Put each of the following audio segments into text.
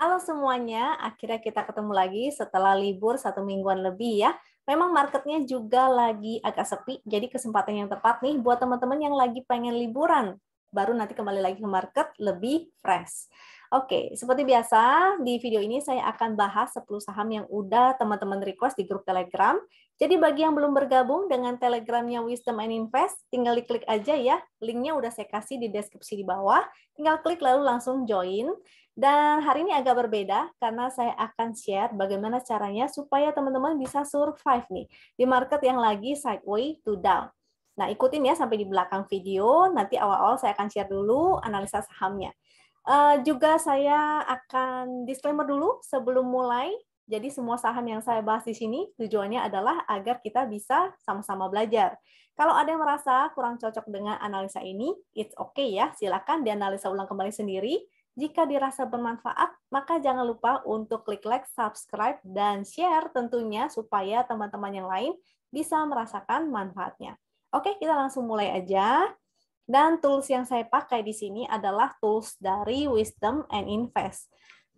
Halo semuanya, akhirnya kita ketemu lagi setelah libur satu mingguan lebih ya. Memang marketnya juga lagi agak sepi, jadi kesempatan yang tepat nih buat teman-teman yang lagi pengen liburan. Baru nanti kembali lagi ke market lebih fresh. Oke, seperti biasa di video ini saya akan bahas 10 saham yang udah teman-teman request di grup Telegram. Jadi bagi yang belum bergabung dengan Telegramnya Wisdom and Invest, tinggal diklik aja ya. Linknya udah saya kasih di deskripsi di bawah. Tinggal klik lalu langsung join. Dan hari ini agak berbeda karena saya akan share bagaimana caranya supaya teman-teman bisa survive nih di market yang lagi sideways to down. Nah, ikutin ya sampai di belakang video. Nanti awal-awal saya akan share dulu analisa sahamnya. Uh, juga saya akan disclaimer dulu sebelum mulai. Jadi semua saham yang saya bahas di sini tujuannya adalah agar kita bisa sama-sama belajar. Kalau ada yang merasa kurang cocok dengan analisa ini, it's okay ya. Silakan dianalisa ulang kembali sendiri jika dirasa bermanfaat, maka jangan lupa untuk klik like, subscribe, dan share tentunya supaya teman-teman yang lain bisa merasakan manfaatnya. Oke, kita langsung mulai aja. Dan tools yang saya pakai di sini adalah tools dari Wisdom and Invest.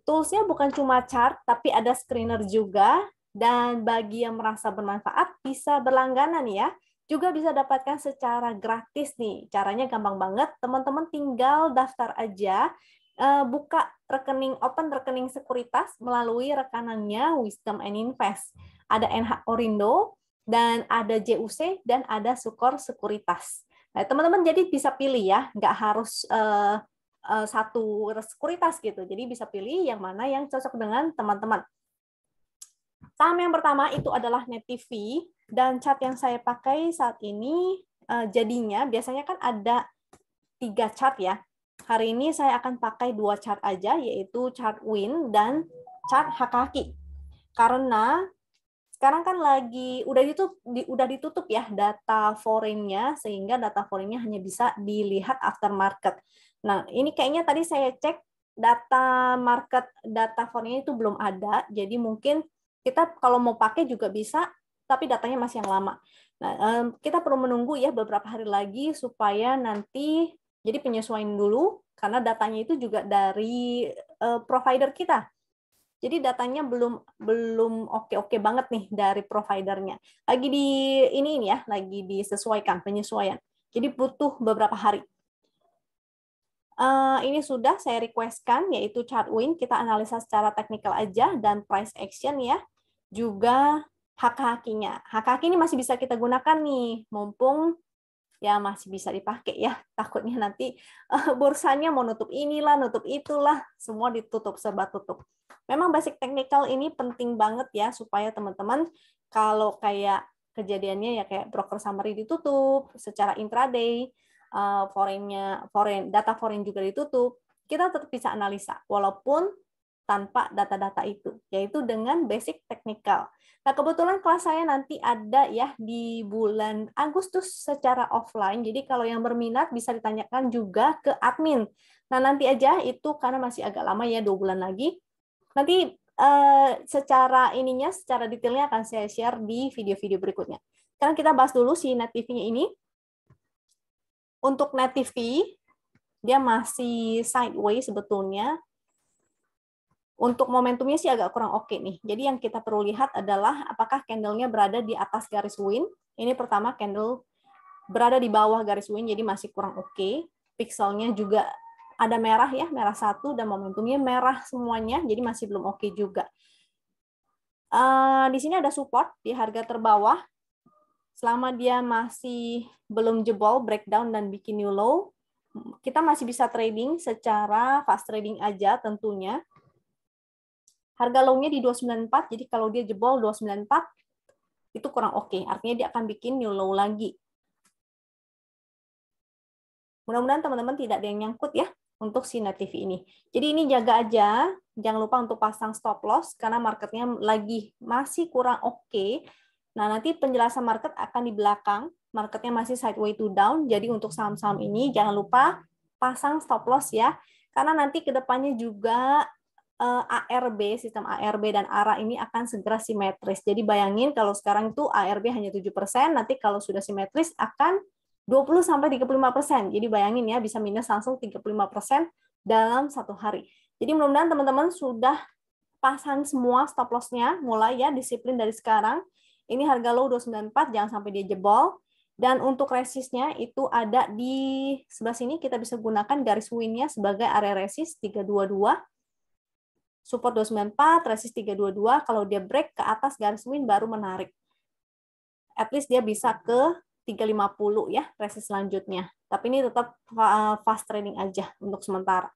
Toolsnya bukan cuma chart, tapi ada screener juga. Dan bagi yang merasa bermanfaat, bisa berlangganan ya juga bisa dapatkan secara gratis nih. Caranya gampang banget, teman-teman tinggal daftar aja Eh, buka rekening open rekening sekuritas melalui rekanannya Wisdom and Invest. Ada NH Orindo dan ada JUC dan ada Sukor Sekuritas. Nah, teman-teman jadi bisa pilih ya, nggak harus uh, uh, satu sekuritas gitu. Jadi bisa pilih yang mana yang cocok dengan teman-teman. Saham yang pertama itu adalah TV dan cat yang saya pakai saat ini uh, jadinya biasanya kan ada tiga cat ya. Hari ini saya akan pakai dua chart aja, yaitu chart Win dan chart Hakaki. Karena sekarang kan lagi udah ditutup, di, udah ditutup ya data foreignnya, sehingga data foreignnya hanya bisa dilihat aftermarket. Nah, ini kayaknya tadi saya cek data market data foreignnya itu belum ada, jadi mungkin kita kalau mau pakai juga bisa, tapi datanya masih yang lama. Nah, kita perlu menunggu ya beberapa hari lagi supaya nanti jadi penyesuaian dulu karena datanya itu juga dari uh, provider kita. Jadi datanya belum belum oke-oke banget nih dari providernya. Lagi di ini ini ya, lagi disesuaikan penyesuaian. Jadi butuh beberapa hari. Uh, ini sudah saya requestkan yaitu chart win kita analisa secara teknikal aja dan price action ya juga hak-hakinya. Hak-hak ini masih bisa kita gunakan nih mumpung ya masih bisa dipakai ya. Takutnya nanti eh, bursanya mau nutup inilah, nutup itulah, semua ditutup serba tutup. Memang basic technical ini penting banget ya supaya teman-teman kalau kayak kejadiannya ya kayak broker summary ditutup secara intraday, eh, foreignnya foreign data foreign juga ditutup, kita tetap bisa analisa walaupun tanpa data-data itu, yaitu dengan basic technical. Nah, kebetulan kelas saya nanti ada ya di bulan Agustus secara offline, jadi kalau yang berminat bisa ditanyakan juga ke admin. Nah, nanti aja itu karena masih agak lama ya, dua bulan lagi. Nanti eh, secara ininya, secara detailnya akan saya share di video-video berikutnya. Sekarang kita bahas dulu si Net nya ini. Untuk Net TV, dia masih sideways sebetulnya, untuk momentumnya sih agak kurang oke okay nih. Jadi yang kita perlu lihat adalah apakah candle-nya berada di atas garis win. Ini pertama candle berada di bawah garis win, jadi masih kurang oke. Okay. Pixelnya juga ada merah ya, merah satu dan momentumnya merah semuanya, jadi masih belum oke okay juga. Uh, di sini ada support di harga terbawah. Selama dia masih belum jebol, breakdown, dan bikin new low, kita masih bisa trading secara fast trading aja tentunya. Harga low-nya di 294, jadi kalau dia jebol 294, itu kurang oke. Okay. Artinya dia akan bikin new low lagi. Mudah-mudahan teman-teman tidak ada yang nyangkut ya untuk Sinar TV ini. Jadi ini jaga aja, jangan lupa untuk pasang stop loss karena marketnya lagi masih kurang oke. Okay. Nah, nanti penjelasan market akan di belakang, marketnya masih sideways to down, jadi untuk saham-saham ini jangan lupa pasang stop loss ya, karena nanti kedepannya juga Eh, ARB, sistem ARB dan ARA ini akan segera simetris. Jadi bayangin kalau sekarang itu ARB hanya 7%, nanti kalau sudah simetris akan 20 35%. Jadi bayangin ya bisa minus langsung 35% dalam satu hari. Jadi mudah-mudahan teman-teman sudah pasang semua stop loss-nya, mulai ya disiplin dari sekarang. Ini harga low 294, jangan sampai dia jebol. Dan untuk resistnya itu ada di sebelah sini, kita bisa gunakan garis win-nya sebagai area resist 322 support 294, resist 322, kalau dia break ke atas garis win baru menarik. At least dia bisa ke 350 ya resist selanjutnya. Tapi ini tetap uh, fast trading aja untuk sementara.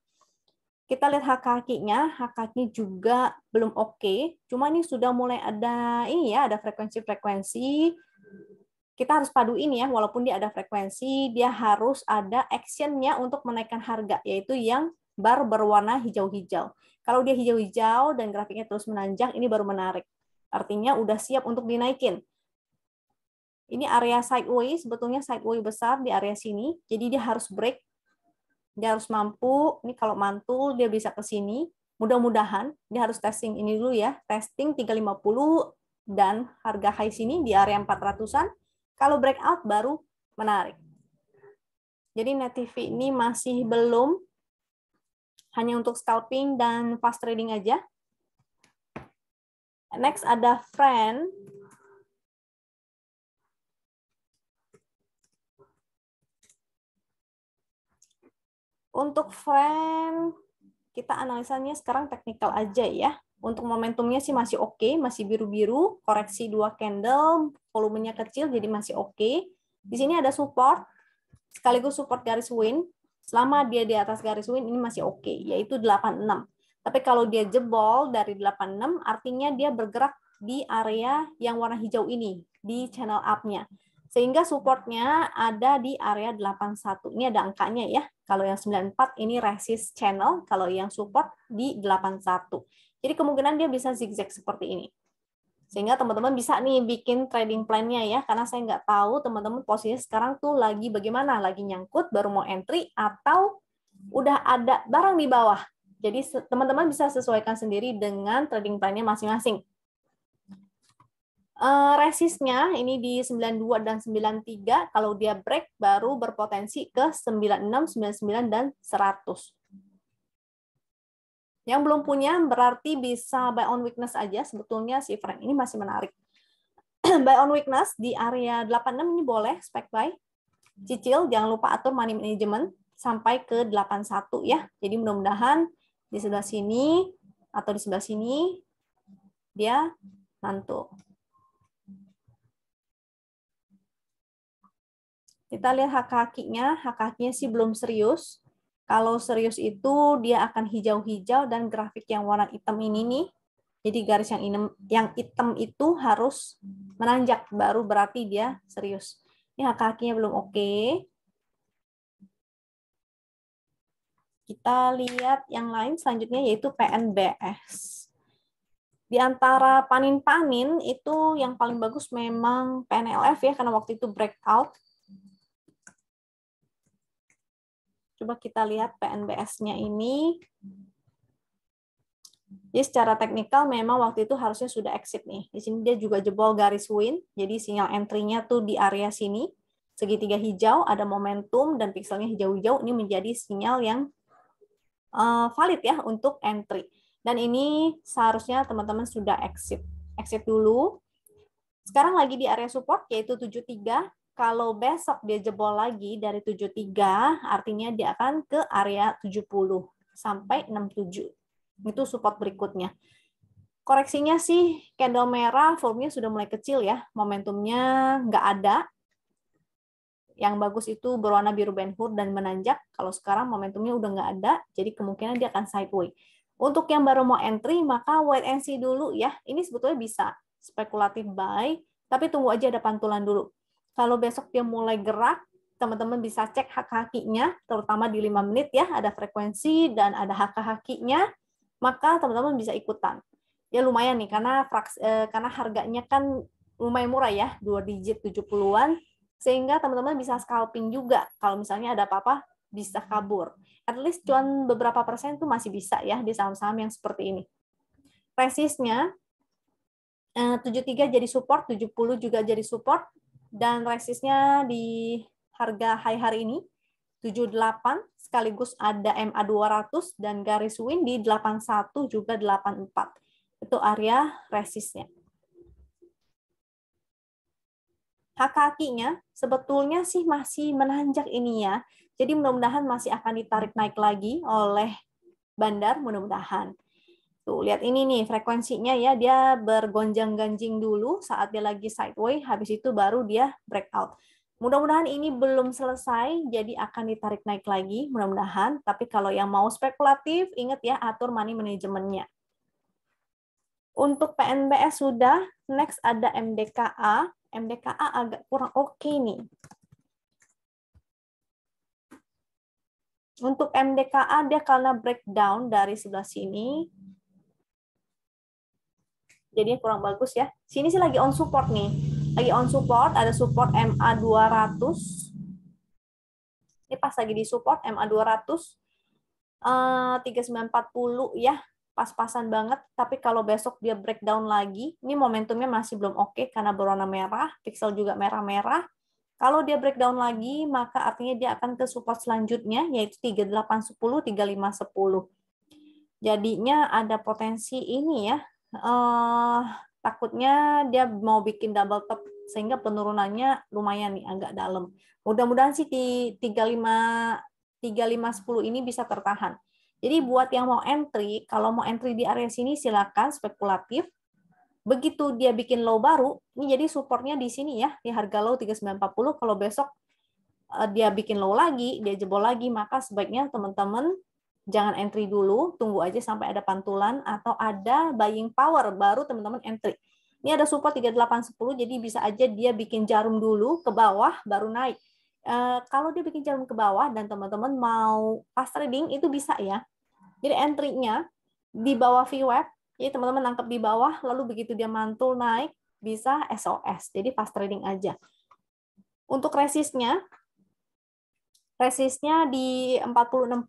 Kita lihat hak kakinya, hak kaki juga belum oke, okay. cuma ini sudah mulai ada ini ya, ada frekuensi-frekuensi. Kita harus paduin ya, walaupun dia ada frekuensi, dia harus ada actionnya untuk menaikkan harga, yaitu yang bar berwarna hijau-hijau. Kalau dia hijau-hijau dan grafiknya terus menanjak, ini baru menarik. Artinya udah siap untuk dinaikin. Ini area sideways, sebetulnya sideways besar di area sini. Jadi dia harus break, dia harus mampu. Ini kalau mantul, dia bisa ke sini. Mudah-mudahan dia harus testing ini dulu ya. Testing 350 dan harga high sini di area 400-an. Kalau breakout baru menarik. Jadi Net ini masih belum hanya untuk scalping dan fast trading aja. Next ada friend. Untuk friend, kita analisanya sekarang teknikal aja ya. Untuk momentumnya sih masih oke, okay, masih biru-biru, koreksi dua candle, volumenya kecil jadi masih oke. Okay. Di sini ada support, sekaligus support garis win. Selama dia di atas garis win ini masih oke, okay, yaitu 86. Tapi kalau dia jebol dari 86 artinya dia bergerak di area yang warna hijau ini, di channel up-nya. Sehingga supportnya ada di area 81. Ini ada angkanya ya. Kalau yang 94 ini resist channel, kalau yang support di 81. Jadi kemungkinan dia bisa zigzag seperti ini. Sehingga teman-teman bisa nih bikin trading plan-nya ya, karena saya nggak tahu teman-teman posisinya sekarang tuh lagi bagaimana, lagi nyangkut, baru mau entry, atau udah ada barang di bawah. Jadi teman-teman bisa sesuaikan sendiri dengan trading plan-nya masing-masing. Uh, eh, resistnya ini di 92 dan 93, kalau dia break baru berpotensi ke 96, 99, dan 100. Yang belum punya berarti bisa buy on weakness aja. Sebetulnya si Frank ini masih menarik. buy on weakness di area 86 ini boleh spek buy. Cicil, jangan lupa atur money management sampai ke 81 ya. Jadi mudah-mudahan di sebelah sini atau di sebelah sini dia mantul. Kita lihat hak kakinya, hak kakinya sih belum serius. Kalau serius itu dia akan hijau-hijau dan grafik yang warna hitam ini nih. Jadi garis yang inem, yang hitam itu harus menanjak baru berarti dia serius. Ini kakinya belum oke. Okay. Kita lihat yang lain selanjutnya yaitu PNBS. Di antara panin-panin itu yang paling bagus memang PNLF ya karena waktu itu breakout Coba kita lihat PNBS-nya ini. Jadi secara teknikal memang waktu itu harusnya sudah exit nih. Di sini dia juga jebol garis win, jadi sinyal entry-nya tuh di area sini. Segitiga hijau, ada momentum, dan pixelnya hijau-hijau, ini menjadi sinyal yang eh, valid ya untuk entry. Dan ini seharusnya teman-teman sudah exit. Exit dulu. Sekarang lagi di area support, yaitu 73. Kalau besok dia jebol lagi dari 73, artinya dia akan ke area 70 sampai 67. Itu support berikutnya. Koreksinya sih candle merah formnya sudah mulai kecil ya, momentumnya nggak ada. Yang bagus itu berwarna biru benhur dan menanjak. Kalau sekarang momentumnya udah nggak ada, jadi kemungkinan dia akan sideways. Untuk yang baru mau entry, maka wait and see dulu ya. Ini sebetulnya bisa spekulatif buy, tapi tunggu aja ada pantulan dulu. Kalau besok dia mulai gerak, teman-teman bisa cek hak hakinya, terutama di 5 menit ya, ada frekuensi dan ada hak hakinya, maka teman-teman bisa ikutan. Ya lumayan nih, karena fraks, eh, karena harganya kan lumayan murah ya, 2 digit 70-an, sehingga teman-teman bisa scalping juga. Kalau misalnya ada apa-apa, bisa kabur. At least cuan beberapa persen itu masih bisa ya di saham-saham yang seperti ini. Resistnya, 73 eh, jadi support, 70 juga jadi support, dan resistnya di harga high hari ini 78 sekaligus ada MA 200 dan garis win di 81 juga 84. Itu area resistnya. hak kakinya sebetulnya sih masih menanjak ini ya. Jadi mudah-mudahan masih akan ditarik naik lagi oleh bandar mudah-mudahan. Tuh, lihat ini nih frekuensinya ya, dia bergonjang-ganjing dulu saat dia lagi sideways, habis itu baru dia breakout. Mudah-mudahan ini belum selesai, jadi akan ditarik naik lagi, mudah-mudahan. Tapi kalau yang mau spekulatif, ingat ya, atur money manajemennya. Untuk PNBS sudah, next ada MDKA. MDKA agak kurang oke okay nih. Untuk MDKA, dia karena breakdown dari sebelah sini, jadinya kurang bagus ya. Sini sih lagi on support nih. Lagi on support, ada support MA200. Ini pas lagi di support MA200 Uh, 3940 ya. Pas-pasan banget, tapi kalau besok dia breakdown lagi, ini momentumnya masih belum oke okay karena berwarna merah, pixel juga merah-merah. Kalau dia breakdown lagi, maka artinya dia akan ke support selanjutnya, yaitu 3810, 3510. Jadinya ada potensi ini ya, uh, takutnya dia mau bikin double top sehingga penurunannya lumayan nih agak dalam. Mudah-mudahan sih di 35 3510 ini bisa tertahan. Jadi buat yang mau entry, kalau mau entry di area sini silakan spekulatif. Begitu dia bikin low baru, ini jadi supportnya di sini ya, di harga low 3940. Kalau besok eh, dia bikin low lagi, dia jebol lagi, maka sebaiknya teman-teman jangan entry dulu, tunggu aja sampai ada pantulan atau ada buying power baru teman-teman entry. Ini ada support 3810 jadi bisa aja dia bikin jarum dulu ke bawah baru naik. E, kalau dia bikin jarum ke bawah dan teman-teman mau fast trading itu bisa ya. Jadi entry-nya di bawah VWAP, jadi teman-teman nangkep di bawah lalu begitu dia mantul naik bisa SOS. Jadi fast trading aja. Untuk resistnya resistnya di 4060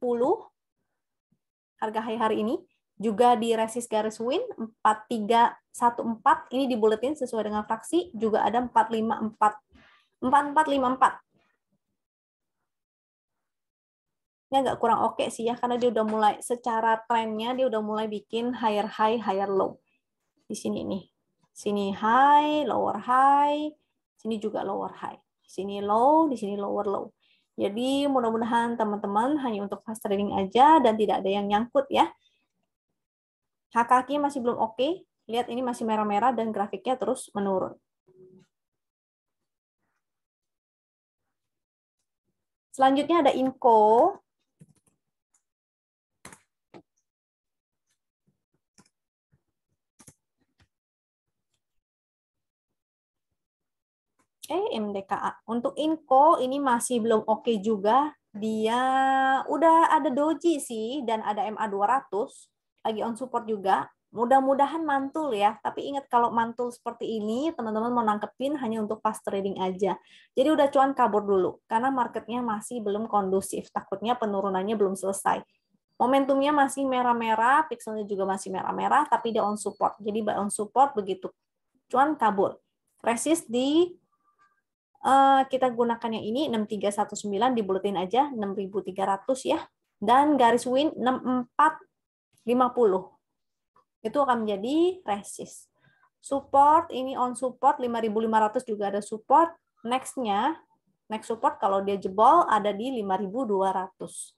harga hari hari ini juga di resis garis win 4314 ini di sesuai dengan fraksi juga ada 454 4454 ini agak kurang oke okay sih ya karena dia udah mulai secara trennya dia udah mulai bikin higher high higher low di sini nih sini high lower high sini juga lower high sini low di sini lower low jadi mudah-mudahan teman-teman hanya untuk fast trading aja dan tidak ada yang nyangkut ya. Hak kaki masih belum oke. Okay. Lihat ini masih merah-merah dan grafiknya terus menurun. Selanjutnya ada Inco. eh MDKA. Untuk Inko ini masih belum oke okay juga. Dia udah ada Doji sih dan ada MA200 lagi on support juga. Mudah-mudahan mantul ya. Tapi ingat kalau mantul seperti ini, teman-teman mau nangkepin hanya untuk pas trading aja. Jadi udah cuan kabur dulu karena marketnya masih belum kondusif. Takutnya penurunannya belum selesai. Momentumnya masih merah-merah, pixelnya juga masih merah-merah, tapi dia on support. Jadi buy on support begitu cuan kabur. Resist di uh, kita gunakan yang ini 6319 dibuletin aja 6300 ya dan garis win 6450 itu akan menjadi resist support ini on support 5500 juga ada support nextnya next support kalau dia jebol ada di 5200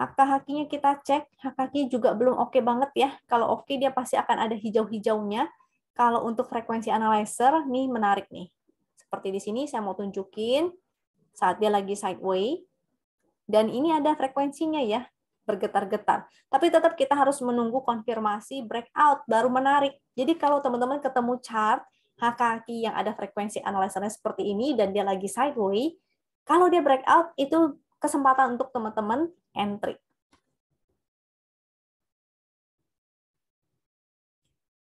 hak hakinya kita cek hak kaki juga belum oke okay banget ya kalau oke okay, dia pasti akan ada hijau-hijaunya kalau untuk frekuensi analyzer, nih menarik nih. Seperti di sini saya mau tunjukin saat dia lagi sideways Dan ini ada frekuensinya ya, bergetar-getar. Tapi tetap kita harus menunggu konfirmasi breakout, baru menarik. Jadi kalau teman-teman ketemu chart, HKI yang ada frekuensi analysernya seperti ini, dan dia lagi sideways, kalau dia breakout, itu kesempatan untuk teman-teman entry.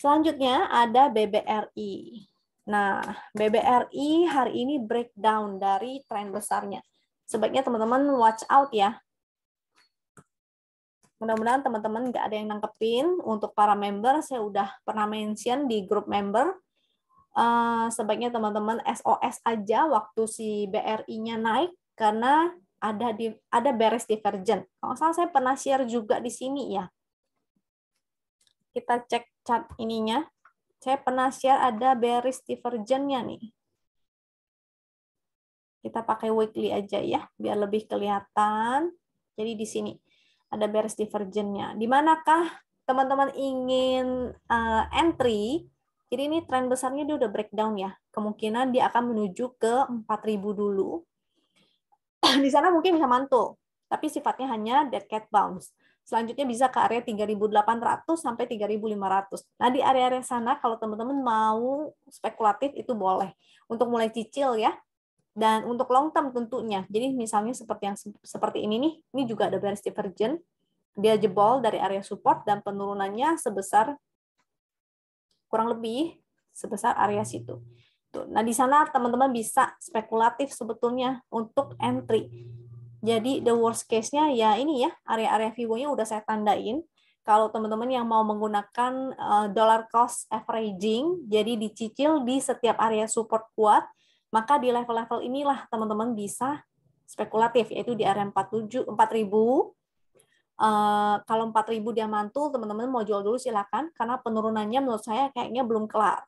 Selanjutnya ada BBRI. Nah, BBRI hari ini breakdown dari tren besarnya. Sebaiknya teman-teman watch out ya. Mudah-mudahan teman-teman nggak ada yang nangkepin. Untuk para member, saya udah pernah mention di grup member. Eh, sebaiknya teman-teman SOS aja waktu si BRI-nya naik karena ada di ada beres divergen. Kalau salah saya pernah share juga di sini ya. Kita cek cat ininya. Saya pernah share ada bearish divergence nih. Kita pakai weekly aja ya, biar lebih kelihatan. Jadi di sini ada bearish divergence-nya. Di manakah teman-teman ingin eh, entry? Jadi ini tren besarnya dia udah breakdown ya. Kemungkinan dia akan menuju ke 4000 dulu. di sana mungkin bisa mantul, tapi sifatnya hanya dead cat bounce. Selanjutnya bisa ke area 3.800 sampai 3.500. Nah, di area-area sana kalau teman-teman mau spekulatif itu boleh. Untuk mulai cicil ya. Dan untuk long term tentunya. Jadi misalnya seperti yang seperti ini nih, ini juga ada bearish divergence. Dia jebol dari area support dan penurunannya sebesar kurang lebih sebesar area situ. Nah, di sana teman-teman bisa spekulatif sebetulnya untuk entry jadi the worst case-nya ya ini ya, area-area Vivo-nya udah saya tandain. Kalau teman-teman yang mau menggunakan eh, dollar cost averaging, jadi dicicil di setiap area support kuat, maka di level-level inilah teman-teman bisa spekulatif, yaitu di area 47, 4000, eh, kalau 4000 dia mantul, teman-teman mau jual dulu silakan karena penurunannya menurut saya kayaknya belum kelar.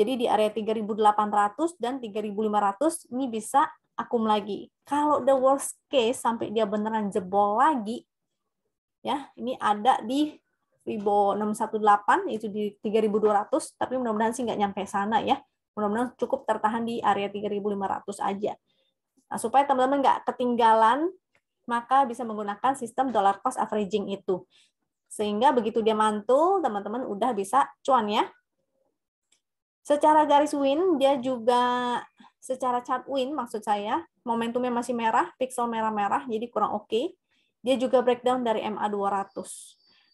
Jadi di area 3800 dan 3500 ini bisa akum lagi. Kalau the worst case sampai dia beneran jebol lagi, ya ini ada di Ribo 618 itu di 3200 tapi mudah-mudahan sih nggak nyampe sana ya mudah-mudahan cukup tertahan di area 3500 aja nah, supaya teman-teman nggak ketinggalan maka bisa menggunakan sistem dollar cost averaging itu sehingga begitu dia mantul teman-teman udah bisa cuan ya secara garis win dia juga secara chart win maksud saya momentumnya masih merah, pixel merah-merah jadi kurang oke. Okay. Dia juga breakdown dari MA 200.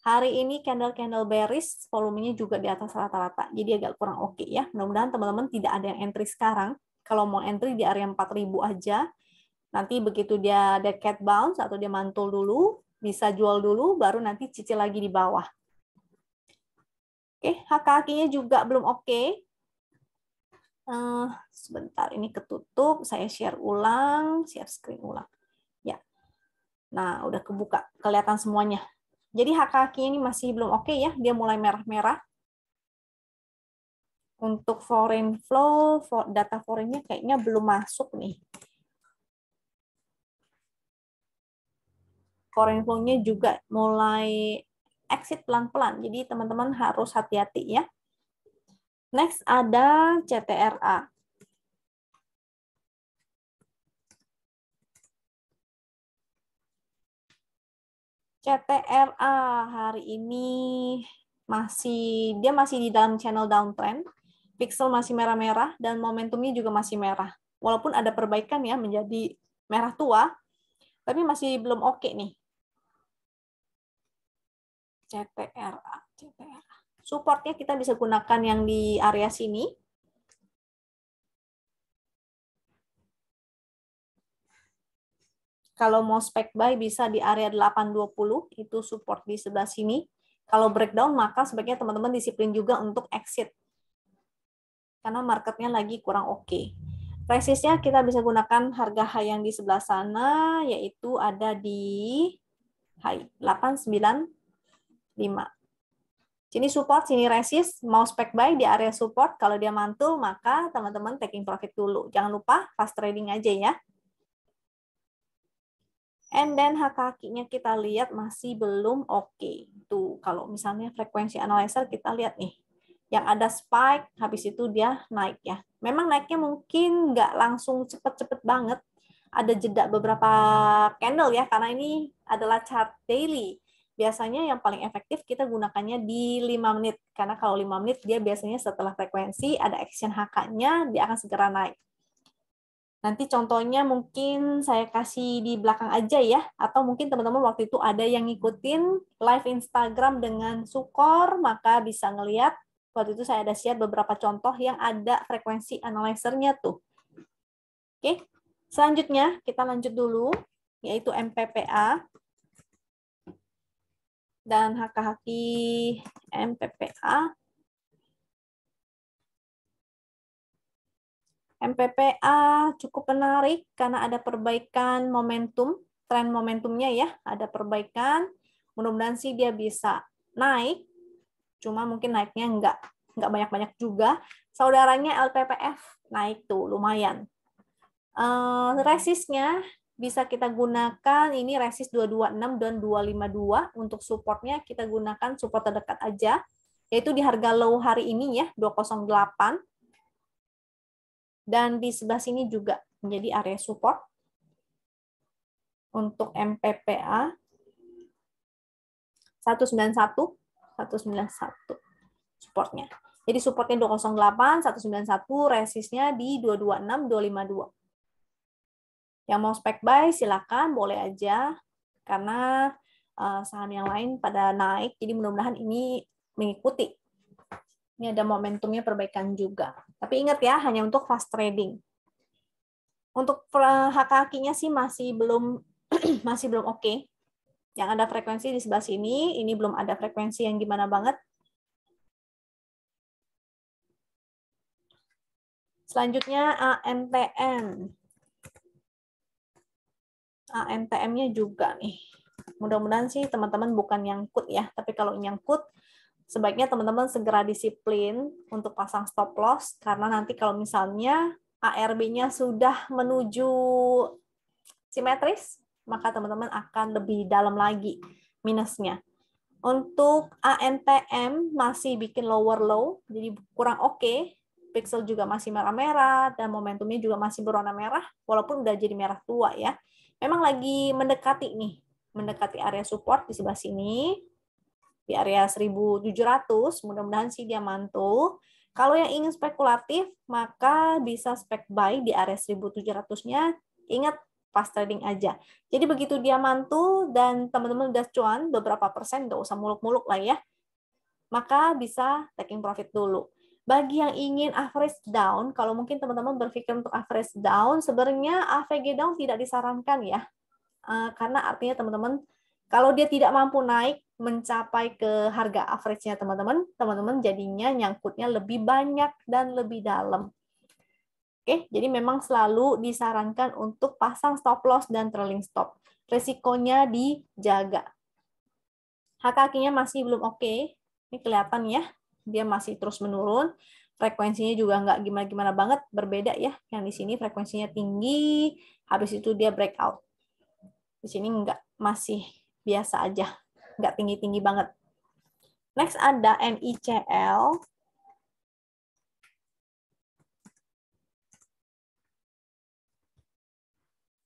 Hari ini candle-candle bearish, volumenya juga di atas rata-rata. Jadi agak kurang oke okay ya. Mudah-mudahan teman-teman tidak ada yang entry sekarang. Kalau mau entry di area 4000 aja. Nanti begitu dia dekat bounce atau dia mantul dulu, bisa jual dulu baru nanti cicil lagi di bawah. Oke, okay, HKK-nya juga belum oke. Okay Uh, sebentar, ini ketutup. Saya share ulang, share screen ulang. Ya, nah udah kebuka, kelihatan semuanya. Jadi hak kaki ini masih belum oke okay ya, dia mulai merah-merah. Untuk foreign flow, data foreignnya kayaknya belum masuk nih. Foreign flow-nya juga mulai exit pelan-pelan. Jadi teman-teman harus hati-hati ya. Next ada CTRA. CTRA hari ini masih dia masih di dalam channel downtrend. Pixel masih merah-merah dan momentumnya juga masih merah. Walaupun ada perbaikan ya menjadi merah tua, tapi masih belum oke okay nih. CTRA, CTRA. Supportnya kita bisa gunakan yang di area sini. Kalau mau spec buy bisa di area 820, itu support di sebelah sini. Kalau breakdown maka sebaiknya teman-teman disiplin juga untuk exit. Karena marketnya lagi kurang oke. Okay. Resistnya kita bisa gunakan harga high yang di sebelah sana, yaitu ada di high 895. Sini support, sini resist, mau spek buy di area support, kalau dia mantul maka teman-teman taking profit dulu. Jangan lupa fast trading aja ya. And then hak kakinya kita lihat masih belum oke. Okay. Tuh, kalau misalnya frekuensi analyzer kita lihat nih. Yang ada spike, habis itu dia naik ya. Memang naiknya mungkin nggak langsung cepet-cepet banget. Ada jeda beberapa candle ya, karena ini adalah chart daily biasanya yang paling efektif kita gunakannya di 5 menit. Karena kalau 5 menit dia biasanya setelah frekuensi ada action HK-nya, dia akan segera naik. Nanti contohnya mungkin saya kasih di belakang aja ya, atau mungkin teman-teman waktu itu ada yang ngikutin live Instagram dengan sukor, maka bisa ngeliat waktu itu saya ada siap beberapa contoh yang ada frekuensi analyzer tuh. Oke, selanjutnya kita lanjut dulu, yaitu MPPA dan haki-haki MPPA. MPPA cukup menarik karena ada perbaikan momentum, tren momentumnya ya, ada perbaikan. Mudah-mudahan sih dia bisa naik, cuma mungkin naiknya enggak nggak banyak-banyak juga. Saudaranya LPPF naik tuh lumayan. Uh, resisnya bisa kita gunakan ini resist 226 dan 252 untuk supportnya kita gunakan support terdekat aja yaitu di harga low hari ini ya 208 dan di sebelah sini juga menjadi area support untuk MPPA 191 191 supportnya. Jadi supportnya 208, 191, resistnya di 226, 252. Yang mau spek buy silakan, boleh aja karena eh, saham yang lain pada naik, jadi mudah-mudahan ini mengikuti. Ini ada momentumnya perbaikan juga. Tapi ingat ya, hanya untuk fast trading. Untuk hak kakinya sih masih belum masih belum oke. Okay. Yang ada frekuensi di sebelah sini, ini belum ada frekuensi yang gimana banget. Selanjutnya AMTN. ANTM-nya eh, juga nih. Mudah-mudahan sih teman-teman bukan nyangkut ya, tapi kalau nyangkut sebaiknya teman-teman segera disiplin untuk pasang stop loss karena nanti kalau misalnya ARB-nya sudah menuju simetris, maka teman-teman akan lebih dalam lagi minusnya. Untuk ANTM masih bikin lower low, jadi kurang oke. Okay. Pixel juga masih merah-merah dan momentumnya juga masih berwarna merah, walaupun udah jadi merah tua ya memang lagi mendekati nih, mendekati area support di sebelah sini, di area 1700, mudah-mudahan sih dia mantul. Kalau yang ingin spekulatif, maka bisa spek buy di area 1700-nya. Ingat, pas trading aja. Jadi begitu dia mantul dan teman-teman udah cuan beberapa persen, nggak usah muluk-muluk lah ya, maka bisa taking profit dulu. Bagi yang ingin average down, kalau mungkin teman-teman berpikir untuk average down, sebenarnya AVG down tidak disarankan ya. Eh, karena artinya teman-teman, kalau dia tidak mampu naik mencapai ke harga average-nya teman-teman, teman-teman jadinya nyangkutnya lebih banyak dan lebih dalam. Oke, jadi memang selalu disarankan untuk pasang stop loss dan trailing stop. Resikonya dijaga. Hak kakinya masih belum oke. Ini kelihatan ya dia masih terus menurun frekuensinya juga nggak gimana-gimana banget, berbeda ya. Yang di sini frekuensinya tinggi, habis itu dia breakout. Di sini nggak masih biasa aja, nggak tinggi-tinggi banget. Next ada NICL.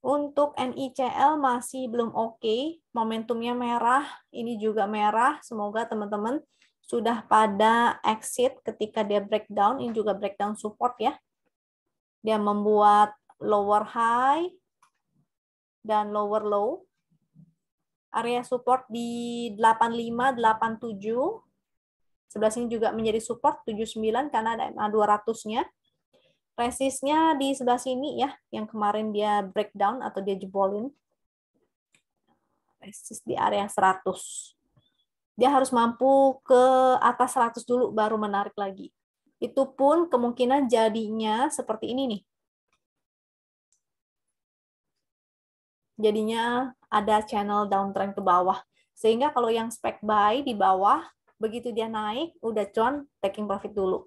Untuk NICL masih belum oke, okay. momentumnya merah, ini juga merah. Semoga teman-teman sudah pada exit ketika dia breakdown, ini juga breakdown support ya. Dia membuat lower high dan lower low. Area support di 85, 87. Sebelah sini juga menjadi support 79 karena ada MA 200-nya. Resistnya di sebelah sini ya, yang kemarin dia breakdown atau dia jebolin. Resist di area 100. Dia harus mampu ke atas 100 dulu baru menarik lagi. Itu pun kemungkinan jadinya seperti ini nih. Jadinya ada channel downtrend ke bawah. Sehingga kalau yang spec buy di bawah, begitu dia naik, udah cuan, taking profit dulu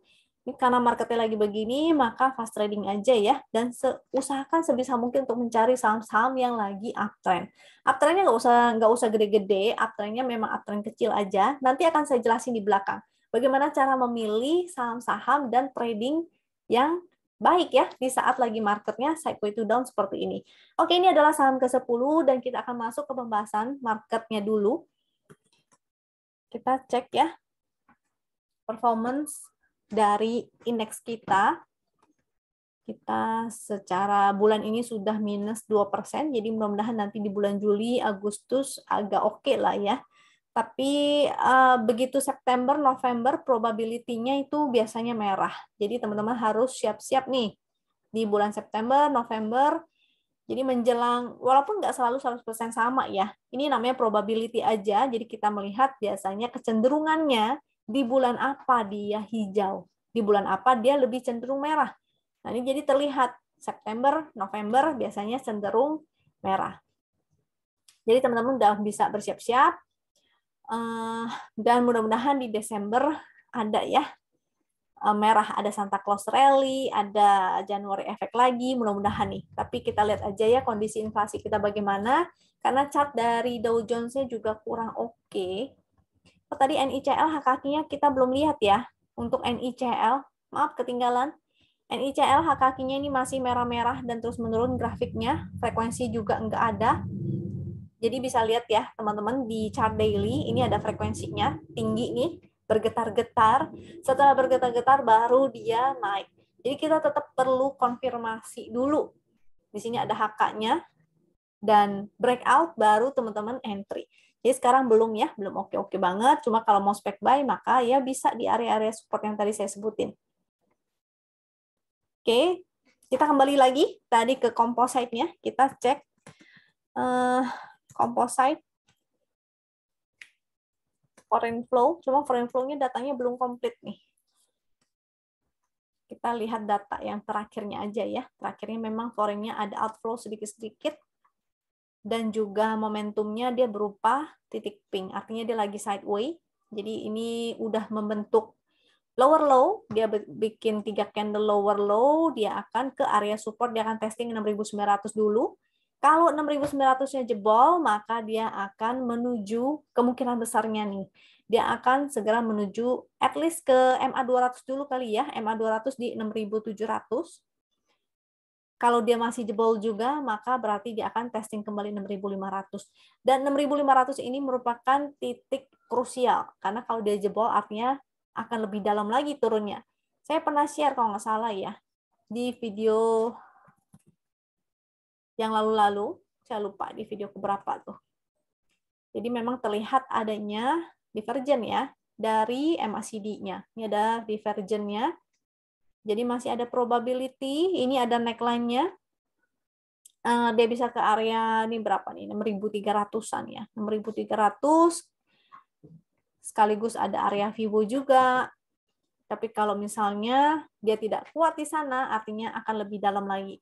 karena marketnya lagi begini, maka fast trading aja ya, dan usahakan sebisa mungkin untuk mencari saham-saham yang lagi uptrend. Uptrendnya nggak usah nggak usah gede-gede, uptrendnya memang uptrend kecil aja. Nanti akan saya jelasin di belakang bagaimana cara memilih saham-saham dan trading yang baik ya di saat lagi marketnya sideways itu down seperti ini. Oke, ini adalah saham ke-10 dan kita akan masuk ke pembahasan marketnya dulu. Kita cek ya performance dari indeks kita. Kita secara bulan ini sudah minus 2%, jadi mudah-mudahan nanti di bulan Juli, Agustus agak oke okay lah ya. Tapi uh, begitu September, November, probability-nya itu biasanya merah. Jadi teman-teman harus siap-siap nih di bulan September, November, jadi menjelang, walaupun nggak selalu 100% sama ya, ini namanya probability aja, jadi kita melihat biasanya kecenderungannya di bulan apa dia hijau, di bulan apa dia lebih cenderung merah. Nah, ini jadi terlihat September, November biasanya cenderung merah. Jadi teman-teman udah bisa bersiap-siap eh, dan mudah-mudahan di Desember ada ya eh, merah, ada Santa Claus rally, ada Januari efek lagi, mudah-mudahan nih. Tapi kita lihat aja ya kondisi inflasi kita bagaimana, karena cat dari Dow Jones-nya juga kurang oke. Okay. Oh, tadi NICL hak nya kita belum lihat ya untuk NICL. Maaf ketinggalan. NICL hak nya ini masih merah-merah dan terus menurun grafiknya. Frekuensi juga nggak ada. Jadi bisa lihat ya teman-teman di chart daily ini ada frekuensinya tinggi nih bergetar-getar. Setelah bergetar-getar baru dia naik. Jadi kita tetap perlu konfirmasi dulu. Di sini ada hak-nya dan breakout baru teman-teman entry. Jadi sekarang belum ya, belum oke-oke banget. Cuma kalau mau spek buy, maka ya bisa di area-area support yang tadi saya sebutin. Oke, kita kembali lagi tadi ke composite-nya. Kita cek uh, composite foreign flow. Cuma foreign flow-nya datanya belum komplit nih. Kita lihat data yang terakhirnya aja ya. Terakhirnya memang foreign-nya ada outflow sedikit-sedikit dan juga momentumnya dia berupa titik pink artinya dia lagi sideways jadi ini udah membentuk lower low dia bikin tiga candle lower low dia akan ke area support dia akan testing 6900 dulu kalau 6900-nya jebol, maka dia akan menuju kemungkinan besarnya nih. Dia akan segera menuju at least ke MA200 dulu kali ya, MA200 di 6700. Kalau dia masih jebol juga, maka berarti dia akan testing kembali 6500. Dan 6500 ini merupakan titik krusial, karena kalau dia jebol artinya akan lebih dalam lagi turunnya. Saya pernah share kalau nggak salah ya, di video yang lalu-lalu, saya lupa di video keberapa tuh. Jadi memang terlihat adanya divergen ya dari MACD-nya. Ini ada divergennya jadi masih ada probability, ini ada neckline-nya. Uh, dia bisa ke area ini berapa nih? 6300-an ya. 6300 sekaligus ada area vivo juga. Tapi kalau misalnya dia tidak kuat di sana, artinya akan lebih dalam lagi.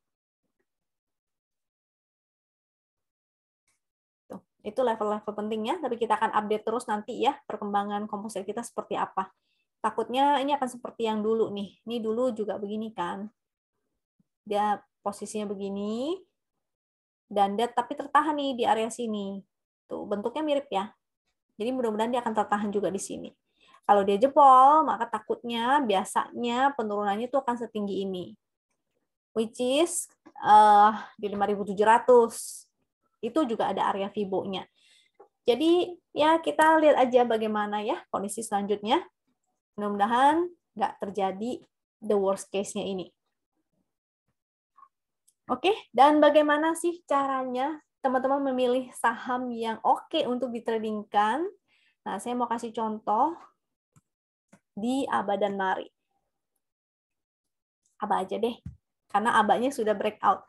itu level-level pentingnya, tapi kita akan update terus nanti ya perkembangan komposisi kita seperti apa takutnya ini akan seperti yang dulu nih. Ini dulu juga begini kan. Dia posisinya begini dan dia tapi tertahan nih di area sini. Tuh, bentuknya mirip ya. Jadi mudah-mudahan dia akan tertahan juga di sini. Kalau dia jebol, maka takutnya biasanya penurunannya itu akan setinggi ini. Which is uh, di 5700. Itu juga ada area fibonya. Jadi ya kita lihat aja bagaimana ya kondisi selanjutnya. Mudah-mudahan nggak terjadi the worst case-nya ini. Oke, dan bagaimana sih caranya teman-teman memilih saham yang oke okay untuk ditradingkan? Nah, saya mau kasih contoh di Aba dan Mari. Aba aja deh, karena Abanya sudah breakout.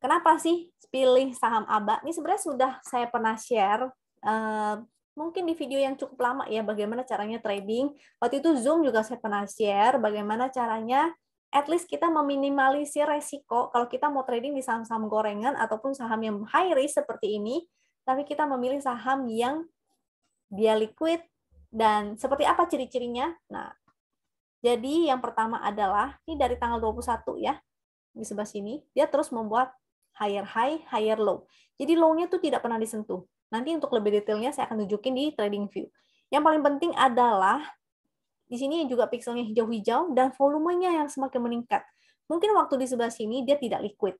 Kenapa sih pilih saham Aba? Ini sebenarnya sudah saya pernah share eh, mungkin di video yang cukup lama ya bagaimana caranya trading. Waktu itu Zoom juga saya pernah share bagaimana caranya at least kita meminimalisir resiko kalau kita mau trading di saham-saham gorengan ataupun saham yang high risk seperti ini, tapi kita memilih saham yang dia liquid dan seperti apa ciri-cirinya? Nah, jadi yang pertama adalah ini dari tanggal 21 ya di sebelah sini, dia terus membuat higher high, higher low. Jadi low-nya itu tidak pernah disentuh. Nanti untuk lebih detailnya saya akan tunjukin di trading view. Yang paling penting adalah di sini juga pixelnya hijau-hijau dan volumenya yang semakin meningkat. Mungkin waktu di sebelah sini dia tidak liquid,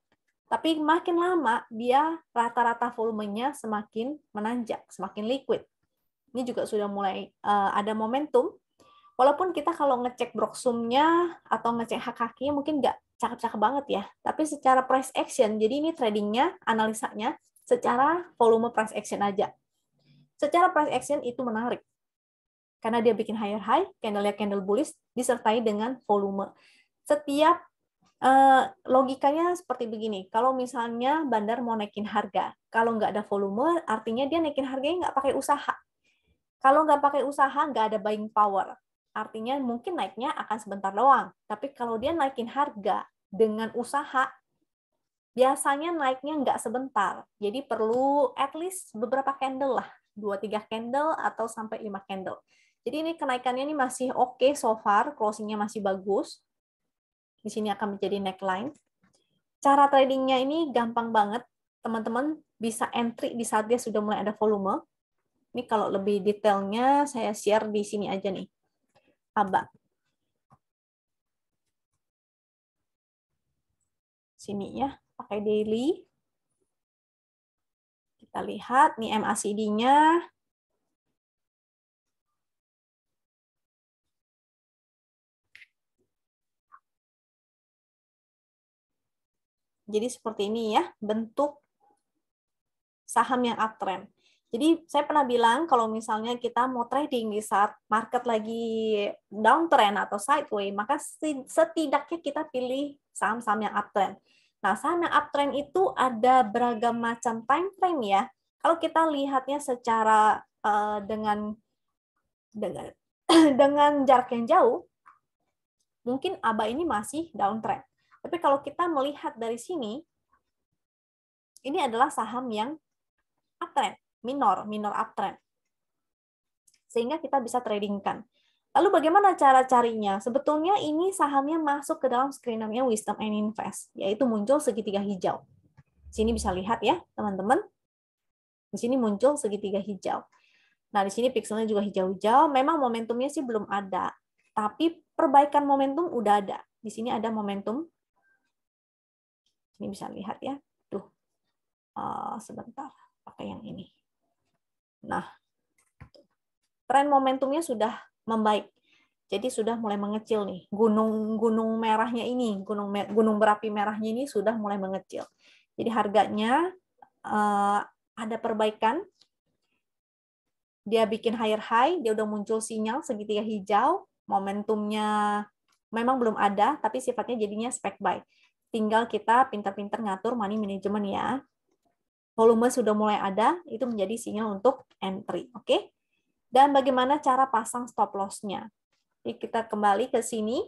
tapi makin lama dia rata-rata volumenya semakin menanjak, semakin liquid. Ini juga sudah mulai uh, ada momentum. Walaupun kita kalau ngecek broksumnya atau ngecek hak kakinya mungkin nggak cakep-cakep banget ya. Tapi secara price action, jadi ini tradingnya, analisanya, secara volume price action aja. Secara price action itu menarik. Karena dia bikin higher high, candle candle bullish, disertai dengan volume. Setiap eh, logikanya seperti begini. Kalau misalnya bandar mau naikin harga, kalau nggak ada volume, artinya dia naikin harganya nggak pakai usaha. Kalau nggak pakai usaha, nggak ada buying power. Artinya mungkin naiknya akan sebentar doang. Tapi kalau dia naikin harga dengan usaha, biasanya naiknya nggak sebentar. Jadi perlu at least beberapa candle lah, 2-3 candle atau sampai 5 candle. Jadi ini kenaikannya ini masih oke okay so far, closingnya masih bagus. Di sini akan menjadi neckline. Cara tradingnya ini gampang banget. Teman-teman bisa entry di saat dia sudah mulai ada volume. Ini kalau lebih detailnya saya share di sini aja nih. Aba. Sini ya pakai daily. Kita lihat nih MACD-nya. Jadi seperti ini ya, bentuk saham yang uptrend. Jadi saya pernah bilang kalau misalnya kita mau trading di saat market lagi downtrend atau sideways, maka setidaknya kita pilih saham-saham yang uptrend. Nah, sana uptrend itu ada beragam macam time frame ya. Kalau kita lihatnya secara uh, dengan dengan dengan jarak yang jauh, mungkin aba ini masih downtrend. Tapi kalau kita melihat dari sini, ini adalah saham yang uptrend, minor, minor uptrend. Sehingga kita bisa tradingkan. Lalu bagaimana cara carinya? Sebetulnya ini sahamnya masuk ke dalam screenernya Wisdom and Invest, yaitu muncul segitiga hijau. Di sini bisa lihat ya, teman-teman. Di sini muncul segitiga hijau. Nah, di sini pixelnya juga hijau-hijau. Memang momentumnya sih belum ada, tapi perbaikan momentum udah ada. Di sini ada momentum. Ini bisa lihat ya. Tuh. Uh, sebentar, pakai yang ini. Nah, tren momentumnya sudah membaik. Jadi sudah mulai mengecil nih. Gunung gunung merahnya ini, gunung gunung berapi merahnya ini sudah mulai mengecil. Jadi harganya uh, ada perbaikan. Dia bikin higher high, dia udah muncul sinyal segitiga hijau, momentumnya memang belum ada, tapi sifatnya jadinya spec buy. Tinggal kita pintar-pintar ngatur money management ya. Volume sudah mulai ada, itu menjadi sinyal untuk entry. Oke. Okay? dan bagaimana cara pasang stop loss-nya. Jadi kita kembali ke sini.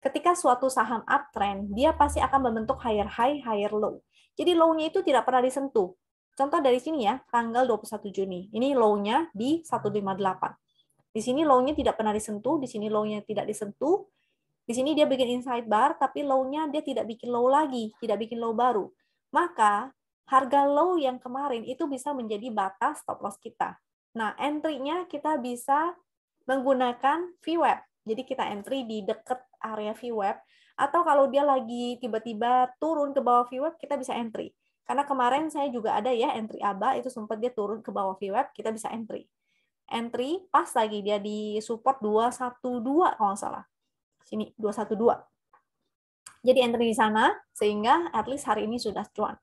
Ketika suatu saham uptrend, dia pasti akan membentuk higher high, higher low. Jadi low-nya itu tidak pernah disentuh. Contoh dari sini ya, tanggal 21 Juni. Ini low-nya di 158. Di sini low-nya tidak pernah disentuh, di sini low-nya tidak disentuh. Di sini dia bikin inside bar, tapi low-nya dia tidak bikin low lagi, tidak bikin low baru. Maka harga low yang kemarin itu bisa menjadi batas stop loss kita. Nah, entry-nya kita bisa menggunakan VWeb. Jadi kita entry di dekat area VWeb atau kalau dia lagi tiba-tiba turun ke bawah VWeb, kita bisa entry. Karena kemarin saya juga ada ya entry ABA itu sempat dia turun ke bawah VWeb, kita bisa entry. Entry pas lagi dia di support 212 kalau nggak salah. Sini 212. Jadi entry di sana sehingga at least hari ini sudah cuan.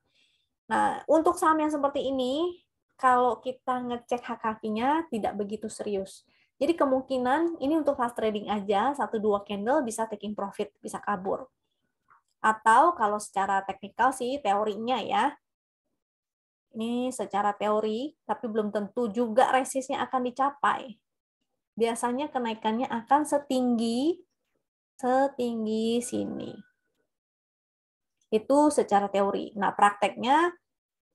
Nah, untuk saham yang seperti ini kalau kita ngecek HKV-nya tidak begitu serius. Jadi kemungkinan ini untuk fast trading aja, satu dua candle bisa taking profit, bisa kabur. Atau kalau secara teknikal sih teorinya ya, ini secara teori, tapi belum tentu juga resistnya akan dicapai. Biasanya kenaikannya akan setinggi setinggi sini. Itu secara teori. Nah, prakteknya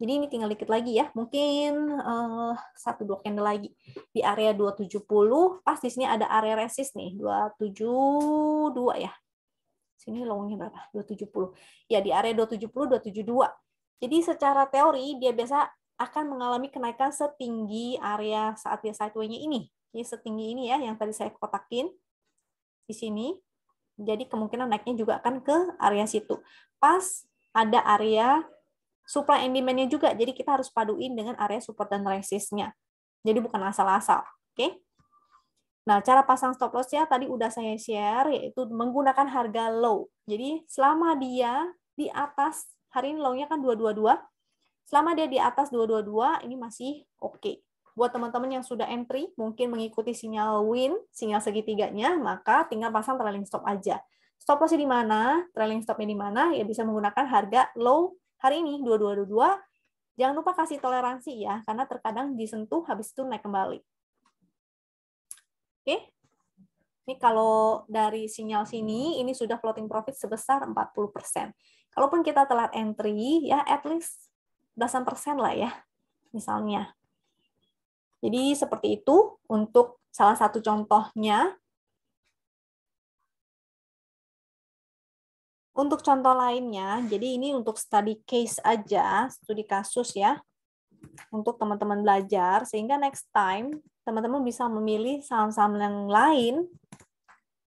jadi ini tinggal dikit lagi ya, mungkin uh, satu dua candle lagi. Di area 270, pas di sini ada area resist nih, 272 ya. Sini longnya berapa? 270. Ya, di area 270, 272. Jadi secara teori, dia biasa akan mengalami kenaikan setinggi area saat dia sideway-nya ini. Jadi setinggi ini ya, yang tadi saya kotakin di sini. Jadi kemungkinan naiknya juga akan ke area situ. Pas ada area supply and demand-nya juga. Jadi kita harus paduin dengan area support dan resistnya. Jadi bukan asal-asal, oke? Okay? Nah, cara pasang stop loss ya tadi udah saya share yaitu menggunakan harga low. Jadi selama dia di atas hari ini low-nya kan 222. Selama dia di atas 222 ini masih oke. Okay. Buat teman-teman yang sudah entry mungkin mengikuti sinyal win, sinyal segitiganya, maka tinggal pasang trailing stop aja. Stop loss di mana? Trailing stopnya di mana? Ya bisa menggunakan harga low hari ini 2222 jangan lupa kasih toleransi ya karena terkadang disentuh habis itu naik kembali. Oke. Ini kalau dari sinyal sini ini sudah floating profit sebesar 40%. Kalaupun kita telat entry ya at least belasan persen lah ya misalnya. Jadi seperti itu untuk salah satu contohnya Untuk contoh lainnya, jadi ini untuk study case aja, studi kasus ya, untuk teman-teman belajar, sehingga next time teman-teman bisa memilih saham-saham yang lain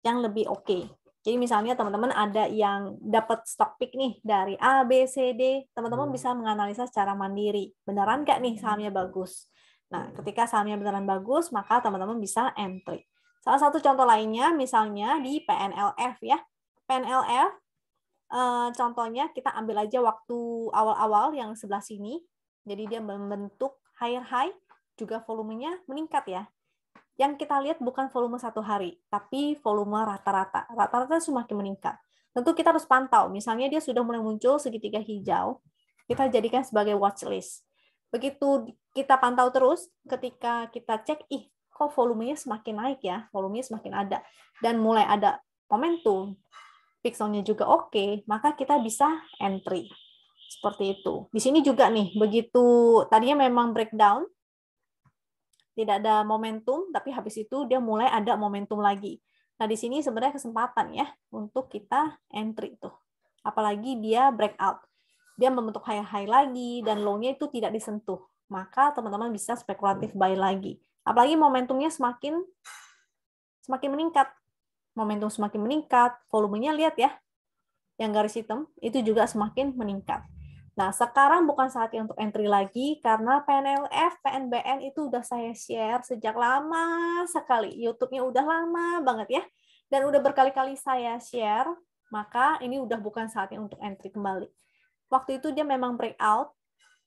yang lebih oke. Okay. Jadi misalnya teman-teman ada yang dapat stock pick nih dari A, B, C, D, teman-teman hmm. bisa menganalisa secara mandiri. Beneran nggak nih sahamnya bagus? Nah, ketika sahamnya beneran bagus, maka teman-teman bisa entry. Salah satu contoh lainnya misalnya di PNLF ya. PNLF Eh, contohnya kita ambil aja waktu awal-awal yang sebelah sini. Jadi dia membentuk higher high, juga volumenya meningkat ya. Yang kita lihat bukan volume satu hari, tapi volume rata-rata. Rata-rata semakin meningkat. Tentu kita harus pantau. Misalnya dia sudah mulai muncul segitiga hijau, kita jadikan sebagai watch list. Begitu kita pantau terus, ketika kita cek, ih kok volumenya semakin naik ya, volumenya semakin ada. Dan mulai ada momentum, pixelnya juga oke, okay, maka kita bisa entry. Seperti itu. Di sini juga nih, begitu tadinya memang breakdown, tidak ada momentum, tapi habis itu dia mulai ada momentum lagi. Nah, di sini sebenarnya kesempatan ya untuk kita entry tuh. Apalagi dia breakout. Dia membentuk high-high lagi dan low-nya itu tidak disentuh. Maka teman-teman bisa spekulatif buy lagi. Apalagi momentumnya semakin semakin meningkat momentum semakin meningkat, volumenya lihat ya, yang garis hitam itu juga semakin meningkat. Nah, sekarang bukan saatnya untuk entry lagi karena PNLF, PNBN itu udah saya share sejak lama sekali. YouTube-nya udah lama banget ya. Dan udah berkali-kali saya share, maka ini udah bukan saatnya untuk entry kembali. Waktu itu dia memang breakout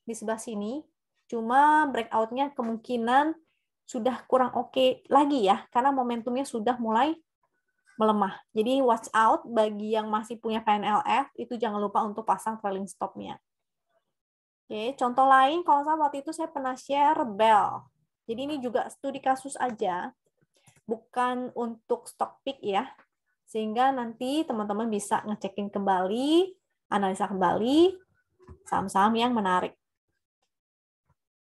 di sebelah sini, cuma breakoutnya kemungkinan sudah kurang oke okay lagi ya, karena momentumnya sudah mulai melemah. Jadi watch out bagi yang masih punya PNLF, itu jangan lupa untuk pasang trailing stopnya. Oke, contoh lain kalau saya waktu itu saya pernah share Bell. Jadi ini juga studi kasus aja, bukan untuk stock pick ya. Sehingga nanti teman-teman bisa ngecekin kembali, analisa kembali saham-saham yang menarik.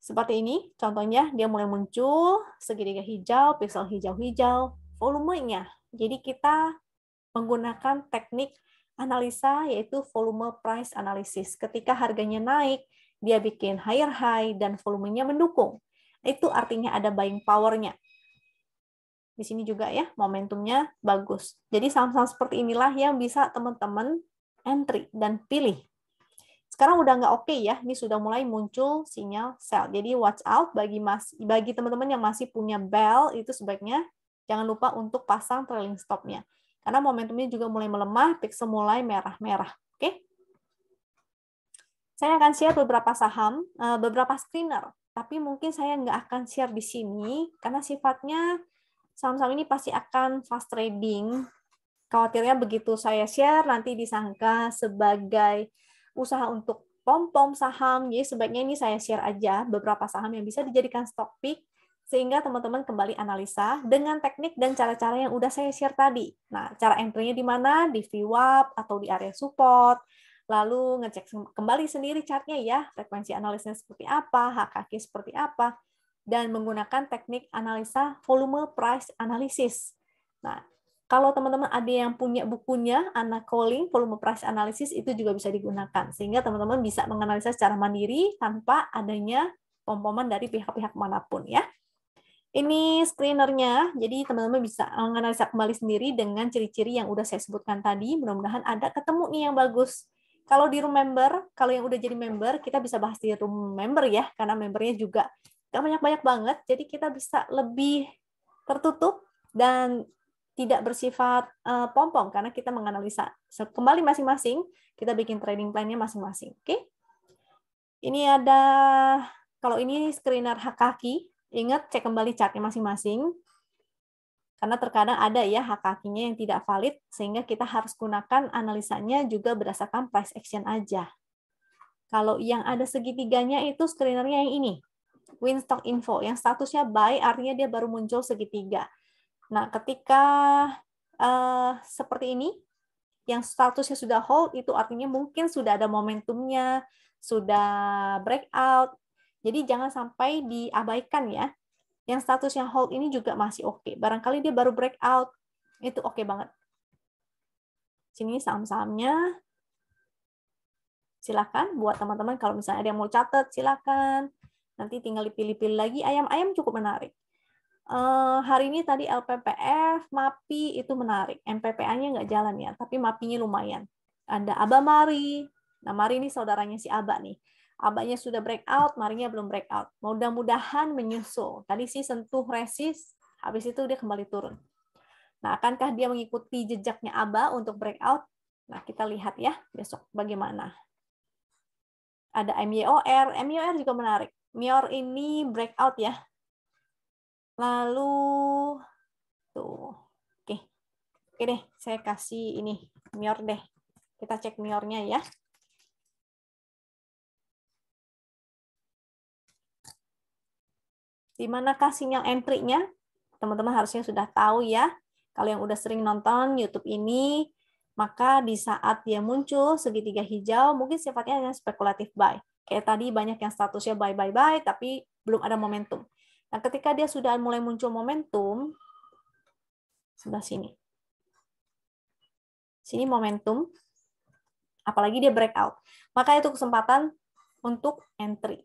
Seperti ini, contohnya dia mulai muncul, segitiga hijau, pixel hijau-hijau, volumenya jadi kita menggunakan teknik analisa yaitu volume price analysis. Ketika harganya naik, dia bikin higher high dan volumenya mendukung. Itu artinya ada buying powernya. Di sini juga ya, momentumnya bagus. Jadi saham-saham seperti inilah yang bisa teman-teman entry dan pilih. Sekarang udah nggak oke okay ya, ini sudah mulai muncul sinyal sell. Jadi watch out bagi mas, bagi teman-teman yang masih punya bell itu sebaiknya Jangan lupa untuk pasang trailing stopnya. Karena momentumnya juga mulai melemah, pixel mulai merah-merah. Oke? Okay? Saya akan share beberapa saham, eh, beberapa screener. Tapi mungkin saya nggak akan share di sini, karena sifatnya saham-saham ini pasti akan fast trading. Khawatirnya begitu saya share, nanti disangka sebagai usaha untuk pom-pom saham. Jadi sebaiknya ini saya share aja beberapa saham yang bisa dijadikan stock pick sehingga teman-teman kembali analisa dengan teknik dan cara-cara yang udah saya share tadi. Nah, cara entry-nya di mana? Di VWAP atau di area support, lalu ngecek kembali sendiri chart-nya ya, frekuensi analisnya seperti apa, hak kaki seperti apa, dan menggunakan teknik analisa volume price analysis. Nah, kalau teman-teman ada yang punya bukunya, anak calling, volume price analysis itu juga bisa digunakan. Sehingga teman-teman bisa menganalisa secara mandiri tanpa adanya pom dari pihak-pihak manapun ya. Ini screenernya, jadi teman-teman bisa menganalisa kembali sendiri dengan ciri-ciri yang udah saya sebutkan tadi. Mudah-mudahan ada ketemu nih yang bagus. Kalau di room member, kalau yang udah jadi member, kita bisa bahas di room member ya, karena membernya juga gak banyak-banyak banget, jadi kita bisa lebih tertutup dan tidak bersifat eh, pompong, karena kita menganalisa kembali masing-masing, kita bikin trading plan-nya masing-masing. Oke? Okay? Ini ada, kalau ini screener hak kaki, Ingat cek kembali chartnya masing-masing. Karena terkadang ada ya hak kakinya yang tidak valid, sehingga kita harus gunakan analisanya juga berdasarkan price action aja. Kalau yang ada segitiganya itu screenernya yang ini, Winstock Info, yang statusnya buy artinya dia baru muncul segitiga. Nah, ketika uh, seperti ini, yang statusnya sudah hold itu artinya mungkin sudah ada momentumnya, sudah breakout, jadi jangan sampai diabaikan ya. Yang statusnya hold ini juga masih oke. Okay. Barangkali dia baru breakout, itu oke okay banget. Sini saham-sahamnya. Silakan buat teman-teman kalau misalnya ada yang mau catat silakan. Nanti tinggal dipilih-pilih lagi. Ayam-ayam cukup menarik. Uh, hari ini tadi LPPF, MAPI itu menarik. MPPA-nya nggak jalan ya, tapi MAPI-nya lumayan. Ada Abamari. Nah, Mari ini saudaranya si Aba nih abahnya sudah break out, marinya belum break out. Mudah-mudahan menyusul. Tadi sih sentuh resist, habis itu dia kembali turun. Nah, akankah dia mengikuti jejaknya aba untuk break out? Nah, kita lihat ya besok bagaimana. Ada MYOR, MYOR juga menarik. MYOR ini breakout ya. Lalu tuh. Oke. Oke deh, saya kasih ini MYOR deh. Kita cek MYOR-nya ya. Di manakah sinyal entry-nya? Teman-teman harusnya sudah tahu ya. Kalau yang udah sering nonton YouTube ini, maka di saat dia muncul segitiga hijau, mungkin sifatnya hanya spekulatif buy. Kayak tadi banyak yang statusnya buy, buy, buy, tapi belum ada momentum. Nah, ketika dia sudah mulai muncul momentum, sebelah sini. Sini momentum, apalagi dia breakout. Maka itu kesempatan untuk entry.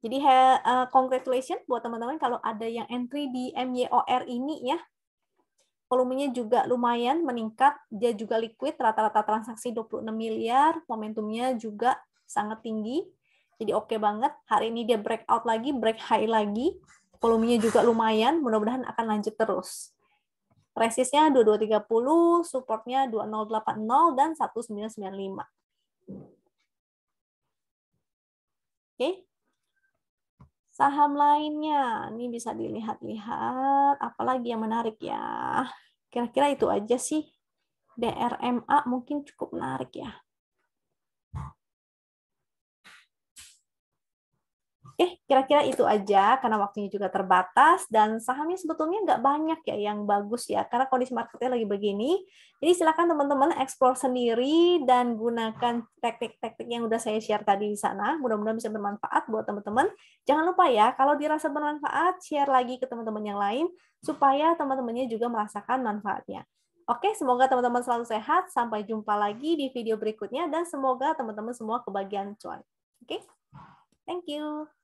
Jadi uh, congratulations buat teman-teman kalau ada yang entry di MYOR ini ya. Volumenya juga lumayan meningkat, dia juga liquid, rata-rata transaksi 26 miliar, momentumnya juga sangat tinggi. Jadi oke okay banget. Hari ini dia breakout lagi, break high lagi. Volumenya juga lumayan, mudah-mudahan akan lanjut terus. Resistnya 2230, supportnya 2080 dan 1995. Oke, okay. Saham lainnya, ini bisa dilihat-lihat, apalagi yang menarik ya. Kira-kira itu aja sih. DRMA mungkin cukup menarik ya. Oke, eh, kira-kira itu aja karena waktunya juga terbatas dan sahamnya sebetulnya nggak banyak ya yang bagus ya karena kondisi marketnya lagi begini. Jadi silakan teman-teman explore sendiri dan gunakan teknik-teknik yang udah saya share tadi di sana. Mudah-mudahan bisa bermanfaat buat teman-teman. Jangan lupa ya kalau dirasa bermanfaat share lagi ke teman-teman yang lain supaya teman-temannya juga merasakan manfaatnya. Oke, semoga teman-teman selalu sehat. Sampai jumpa lagi di video berikutnya dan semoga teman-teman semua kebagian cuan. Oke, thank you.